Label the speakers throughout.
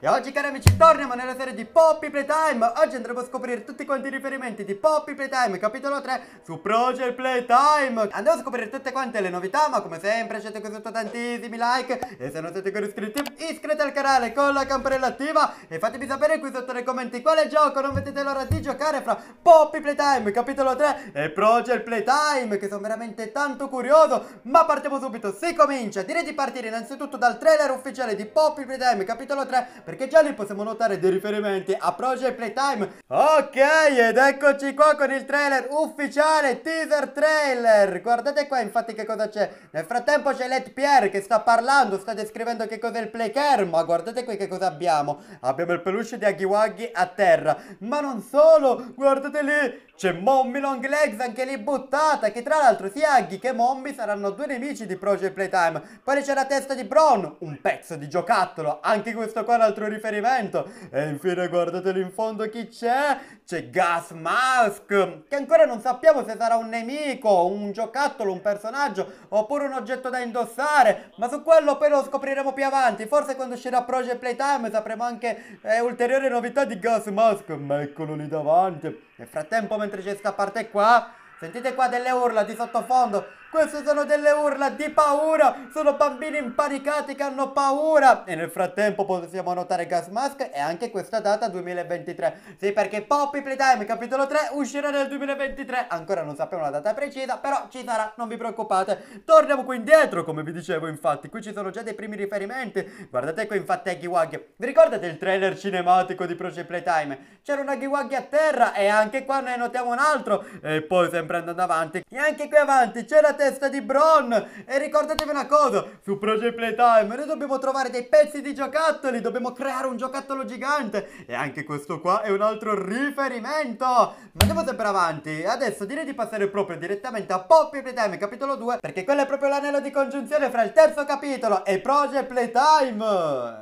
Speaker 1: E oggi cari amici torniamo nella serie di Poppy Playtime Oggi andremo a scoprire tutti quanti i riferimenti di Poppy Playtime capitolo 3 su Project Playtime Andiamo a scoprire tutte quante le novità ma come sempre lasciate qui sotto tantissimi like E se non siete ancora iscritti iscrivetevi al canale con la campanella attiva E fatemi sapere qui sotto nei commenti quale gioco non vedete l'ora di giocare fra Poppy Playtime capitolo 3 e Project Playtime Che sono veramente tanto curioso Ma partiamo subito si comincia Direi di partire innanzitutto dal trailer ufficiale di Poppy Playtime capitolo 3 perché già lì possiamo notare dei riferimenti a Project Playtime. Ok, ed eccoci qua con il trailer ufficiale, teaser trailer. Guardate qua infatti che cosa c'è. Nel frattempo c'è Let Pierre che sta parlando, sta descrivendo che cos'è il playcare, ma guardate qui che cosa abbiamo. Abbiamo il peluche di Agiwagi a terra, ma non solo, guardate lì, c'è Mommy Long Legs anche lì buttata, che tra l'altro sia Aghi che Mommy saranno due nemici di Project Playtime. Poi c'è la testa di Bron, un pezzo di giocattolo, anche questo qua è un altro riferimento. E infine guardatelo in fondo chi c'è? C'è Gas Mask, che ancora non sappiamo se sarà un nemico, un giocattolo, un personaggio oppure un oggetto da indossare, ma su quello poi lo scopriremo più avanti. Forse quando uscirà Project Playtime sapremo anche eh, ulteriori novità di Gas Mask, ma eccolo lì davanti. Nel frattempo mentre c'è scapparte qua, sentite qua delle urla di sottofondo queste sono delle urla di paura, sono bambini impanicati che hanno paura. E nel frattempo possiamo notare Gas Mask e anche questa data 2023. Sì, perché Poppy Playtime capitolo 3 uscirà nel 2023, ancora non sappiamo la data precisa, però ci sarà, non vi preoccupate. Torniamo qui indietro, come vi dicevo infatti, qui ci sono già dei primi riferimenti. Guardate qui infatti Aggie Wag. Vi ricordate il trailer cinematico di Project Playtime? C'era un Aggie Wag a terra e anche qua ne notiamo un altro. E poi sempre andando avanti, e anche qui avanti c'era testa di Bron E ricordatevi una cosa Su Project Playtime noi dobbiamo trovare dei pezzi di giocattoli Dobbiamo creare un giocattolo gigante E anche questo qua è un altro riferimento Ma andiamo sempre avanti Adesso direi di passare proprio direttamente a Poppy Playtime capitolo 2 Perché quello è proprio l'anello di congiunzione fra il terzo capitolo e Project Playtime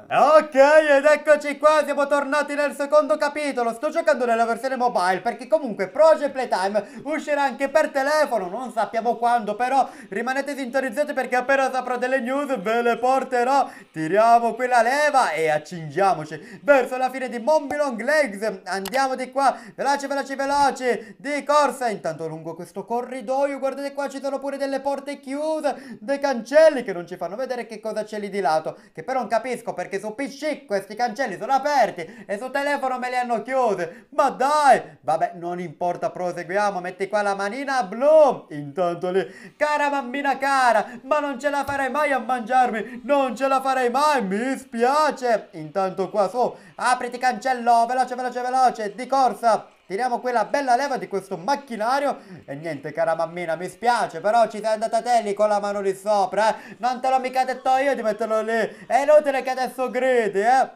Speaker 1: Ok ed eccoci qua Siamo tornati nel secondo capitolo Sto giocando nella versione mobile Perché comunque Project Playtime uscirà anche per telefono Non sappiamo quando però però rimanete sintonizzati perché appena saprò delle news ve le porterò Tiriamo qui la leva e accingiamoci verso la fine di Mombi Long Legs Andiamo di qua, veloce, veloce, veloce, di corsa Intanto lungo questo corridoio, guardate qua ci sono pure delle porte chiuse Dei cancelli che non ci fanno vedere che cosa c'è lì di lato Che però non capisco perché su PC questi cancelli sono aperti E su telefono me li hanno chiusi Ma dai, vabbè non importa, proseguiamo Metti qua la manina blu Intanto lì Cara bambina cara, ma non ce la farei mai a mangiarmi, non ce la farei mai, mi spiace. Intanto qua su, apriti cancello, veloce, veloce, veloce, di corsa. Tiriamo quella bella leva di questo macchinario E niente cara mammina mi spiace Però ci sei andata te lì con la mano lì sopra eh? Non te l'ho mica detto io di metterlo lì È inutile che adesso gridi eh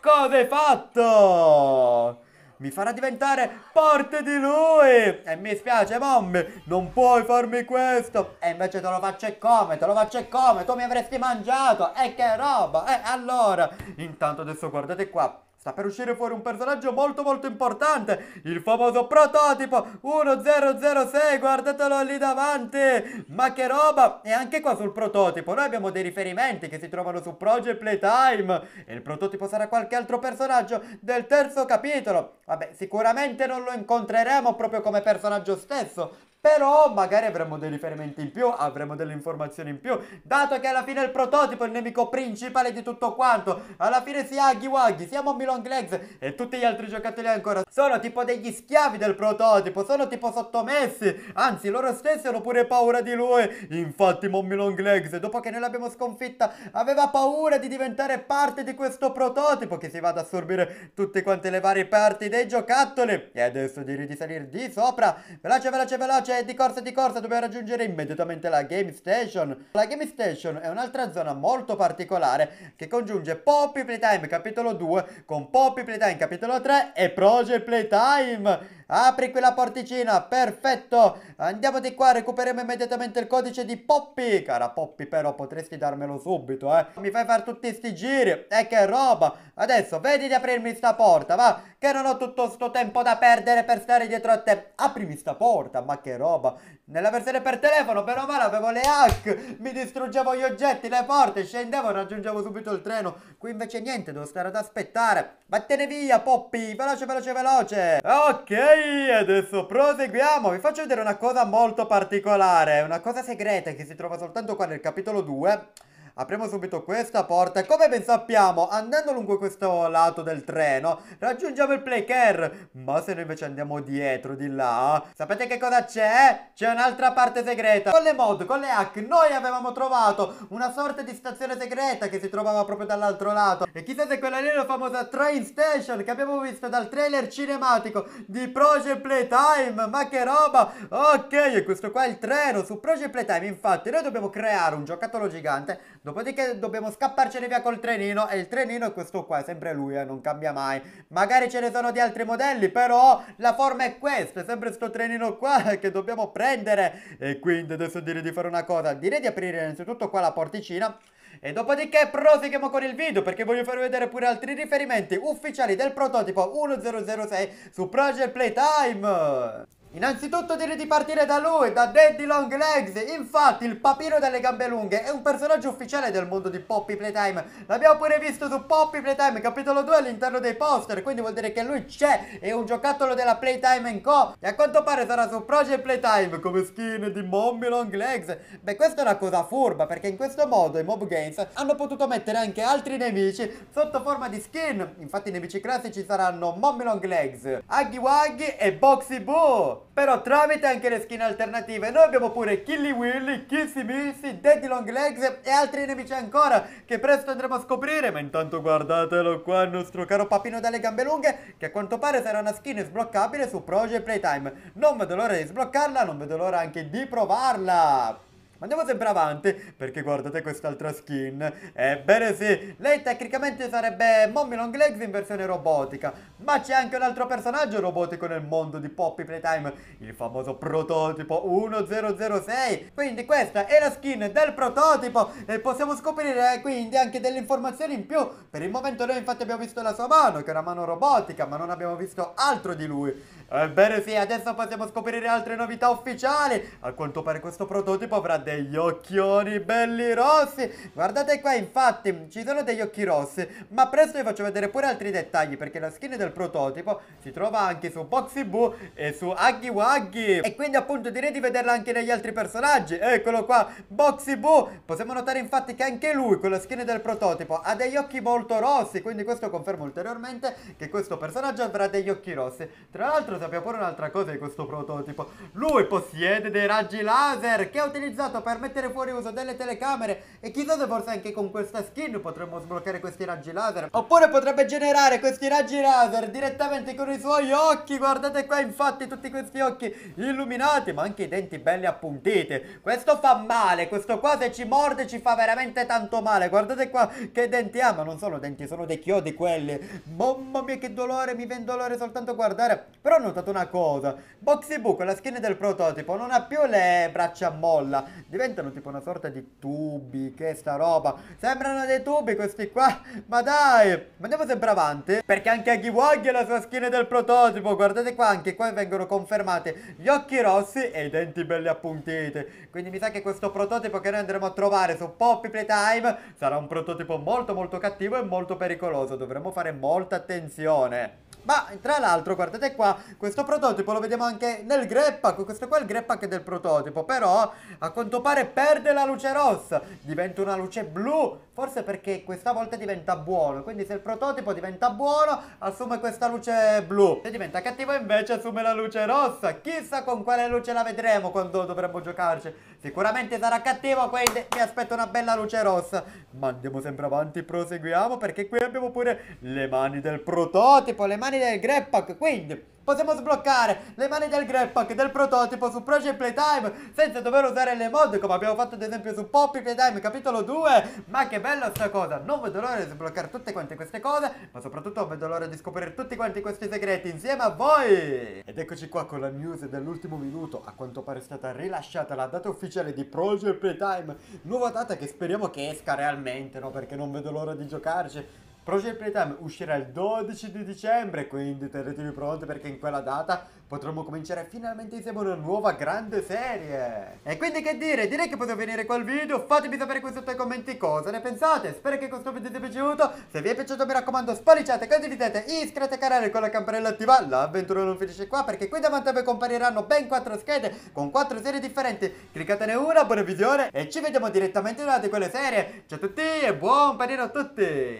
Speaker 1: Cosa hai fatto? mi farà diventare parte di lui. E mi spiace, mommy, non puoi farmi questo. E invece te lo faccio e come, te lo faccio e come, tu mi avresti mangiato. E che roba, e allora. Intanto adesso guardate qua. Sta per uscire fuori un personaggio molto molto importante, il famoso prototipo 1006, guardatelo lì davanti, ma che roba! E anche qua sul prototipo noi abbiamo dei riferimenti che si trovano su Project Playtime e il prototipo sarà qualche altro personaggio del terzo capitolo. Vabbè, sicuramente non lo incontreremo proprio come personaggio stesso, però magari avremo dei riferimenti in più, avremo delle informazioni in più, dato che alla fine il prototipo è il nemico principale di tutto quanto. Alla fine sia Waggy, sia Mommy Long Legs e tutti gli altri giocatori ancora sono tipo degli schiavi del prototipo, sono tipo sottomessi, anzi loro stessi hanno pure paura di lui. Infatti Mommy Long Legs, dopo che noi l'abbiamo sconfitta, aveva paura di diventare parte di questo prototipo che si va ad assorbire tutte quante le varie parti dei giocattoli. E adesso direi di salire di sopra. Veloce, veloce, veloce. Di corsa, di corsa. Dobbiamo raggiungere immediatamente la Game Station. La Game Station è un'altra zona molto particolare che congiunge Poppy Playtime capitolo 2 con Poppy Playtime capitolo 3 e Project Playtime. Apri quella porticina, perfetto. Andiamo di qua, recuperiamo immediatamente il codice di Poppy. Cara Poppy però potresti darmelo subito, eh. Mi fai fare tutti sti giri. E eh, che roba. Adesso vedi di aprirmi sta porta, va. Che non ho tutto sto tempo da perdere per stare dietro a te. Aprimi sta porta, ma che roba. Nella versione per telefono, però male avevo le hack. Mi distruggevo gli oggetti, le porte, scendevo e raggiungevo subito il treno. Qui invece niente, devo stare ad aspettare. Vattene via, Poppy. Veloce, veloce, veloce. Ok. Ehi, adesso proseguiamo. Vi faccio vedere una cosa molto particolare, una cosa segreta che si trova soltanto qua nel capitolo 2 Apriamo subito questa porta e come ben sappiamo andando lungo questo lato del treno raggiungiamo il playcare Ma se noi invece andiamo dietro di là Sapete che cosa c'è? C'è un'altra parte segreta Con le mod, con le hack noi avevamo trovato una sorta di stazione segreta che si trovava proprio dall'altro lato E chissà se quella lì è la famosa train station che abbiamo visto dal trailer cinematico di Project Playtime Ma che roba! Ok, e questo qua è il treno su Project Playtime infatti noi dobbiamo creare un giocattolo gigante Dopodiché dobbiamo scapparcene via col trenino e il trenino è questo qua, è sempre lui, eh, non cambia mai. Magari ce ne sono di altri modelli, però la forma è questa, è sempre questo trenino qua che dobbiamo prendere. E quindi adesso direi di fare una cosa, direi di aprire innanzitutto qua la porticina e dopodiché proseguiamo con il video perché voglio farvi vedere pure altri riferimenti ufficiali del prototipo 1006 su Project Playtime. Innanzitutto direi di partire da lui, da Daddy Long Legs, infatti il papino dalle gambe lunghe è un personaggio ufficiale del mondo di Poppy Playtime, l'abbiamo pure visto su Poppy Playtime capitolo 2 all'interno dei poster, quindi vuol dire che lui c'è, è un giocattolo della Playtime Co e a quanto pare sarà su Project Playtime come skin di Mommy Long Legs, beh questa è una cosa furba perché in questo modo i Mob Games hanno potuto mettere anche altri nemici sotto forma di skin, infatti i nemici classici saranno Mommy Long Legs, Aggie Waggy e Boxy Boo però trovate anche le skin alternative. Noi abbiamo pure Killy Willy, Kissy Missy, Daddy Long Legs e altri nemici ancora che presto andremo a scoprire. Ma intanto guardatelo qua il nostro caro papino dalle gambe lunghe che a quanto pare sarà una skin sbloccabile su Project Playtime. Non vedo l'ora di sbloccarla, non vedo l'ora anche di provarla andiamo sempre avanti, perché guardate quest'altra skin. Ebbene sì, lei tecnicamente sarebbe Mommy Long Legs in versione robotica, ma c'è anche un altro personaggio robotico nel mondo di Poppy Playtime, il famoso prototipo 1006. Quindi questa è la skin del prototipo e possiamo scoprire quindi anche delle informazioni in più. Per il momento noi infatti abbiamo visto la sua mano, che è una mano robotica, ma non abbiamo visto altro di lui. Ebbene sì, adesso possiamo scoprire altre novità ufficiali. A quanto pare questo prototipo avrà degli occhioni belli rossi. Guardate qua, infatti, ci sono degli occhi rossi. Ma presto vi faccio vedere pure altri dettagli, perché la skin del prototipo si trova anche su Boxy Boo e su Aggie Waggy. E quindi appunto direi di vederla anche negli altri personaggi. Eccolo qua, Boxy Boo. Possiamo notare infatti che anche lui, con la skin del prototipo, ha degli occhi molto rossi. Quindi questo conferma ulteriormente che questo personaggio avrà degli occhi rossi. Tra l'altro sappiamo pure un'altra cosa di questo prototipo. Lui possiede dei raggi laser che ha utilizzato per mettere fuori uso delle telecamere e chissà se forse anche con questa skin potremmo sbloccare questi raggi laser. Oppure potrebbe generare questi raggi laser direttamente con i suoi occhi. Guardate qua infatti tutti questi occhi illuminati ma anche i denti belli appuntiti. Questo fa male, questo qua se ci morde ci fa veramente tanto male. Guardate qua che denti ha, ma non sono denti, sono dei chiodi quelli. Mamma mia che dolore, mi viene dolore soltanto guardare. Però non notato una cosa, Boxy Boo con la skin del prototipo non ha più le braccia a molla, diventano tipo una sorta di tubi, che sta roba, sembrano dei tubi questi qua, ma dai, ma andiamo sempre avanti, perché anche Agiwagi ha la sua skin del prototipo, guardate qua, anche qua vengono confermati gli occhi rossi e i denti belli appuntiti, quindi mi sa che questo prototipo che noi andremo a trovare su Poppy Playtime sarà un prototipo molto molto cattivo e molto pericoloso, Dovremmo fare molta attenzione. Ma tra l'altro guardate qua, questo prototipo lo vediamo anche nel greppack, questo qua è il greppack del prototipo, però a quanto pare perde la luce rossa, diventa una luce blu Forse perché questa volta diventa buono. Quindi se il prototipo diventa buono, assume questa luce blu. Se diventa cattivo invece assume la luce rossa. Chissà con quale luce la vedremo quando dovremmo giocarci. Sicuramente sarà cattivo, quindi mi aspetto una bella luce rossa. Ma andiamo sempre avanti, proseguiamo perché qui abbiamo pure le mani del prototipo, le mani del Greppak. Quindi Possiamo sbloccare le mani del Greppack del prototipo su Project Playtime senza dover usare le mod come abbiamo fatto ad esempio su Poppy Playtime capitolo 2 Ma che bella sta cosa, non vedo l'ora di sbloccare tutte quante queste cose ma soprattutto vedo l'ora di scoprire tutti quanti questi segreti insieme a voi Ed eccoci qua con la news dell'ultimo minuto a quanto pare è stata rilasciata la data ufficiale di Project Playtime Nuova data che speriamo che esca realmente no perché non vedo l'ora di giocarci Project Playtime uscirà il 12 di dicembre, quindi tenetevi pronti perché in quella data potremo cominciare finalmente insieme una nuova grande serie. E quindi che dire, direi che posso venire col video, fatemi sapere qui sotto ai commenti cosa ne pensate, spero che questo video vi sia piaciuto, se vi è piaciuto mi raccomando spolliciate, condividete, iscrivetevi al canale con la campanella attiva, l'avventura non finisce qua perché qui davanti a me compariranno ben 4 schede con 4 serie differenti, cliccatene una, buona visione e ci vediamo direttamente in una di quelle serie. Ciao a tutti e buon panino a tutti!